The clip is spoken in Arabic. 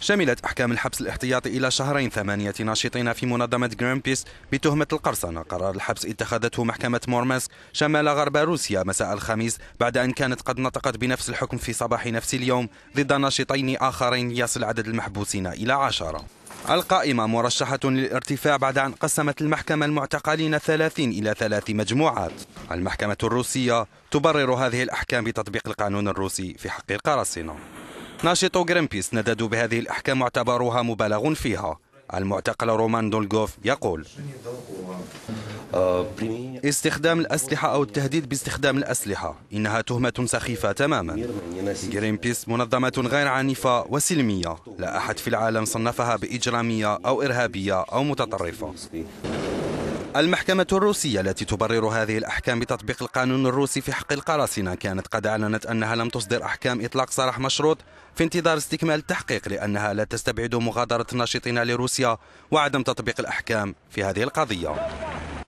شملت أحكام الحبس الاحتياطي إلى شهرين ثمانية ناشطين في منظمة جرينبيس بتهمة القرصنة قرار الحبس اتخذته محكمة مورمانسك شمال غرب روسيا مساء الخميس بعد أن كانت قد نطقت بنفس الحكم في صباح نفس اليوم ضد ناشطين آخرين يصل عدد المحبوسين إلى عشرة القائمة مرشحة للارتفاع بعد أن قسمت المحكمة المعتقلين 30 إلى ثلاث مجموعات المحكمة الروسية تبرر هذه الأحكام بتطبيق القانون الروسي في حق القراصنة ناشطو بيس نددوا بهذه الأحكام واعتبروها مبالغ فيها المعتقل رومان دولغوف يقول استخدام الأسلحة أو التهديد باستخدام الأسلحة إنها تهمة سخيفة تماما بيس منظمة غير عنيفة وسلمية لا أحد في العالم صنفها بإجرامية أو إرهابية أو متطرفة المحكمة الروسية التي تبرر هذه الأحكام بتطبيق القانون الروسي في حق القراصنة كانت قد أعلنت أنها لم تصدر أحكام إطلاق سراح مشروط في انتظار استكمال التحقيق لأنها لا تستبعد مغادرة الناشطين لروسيا وعدم تطبيق الأحكام في هذه القضية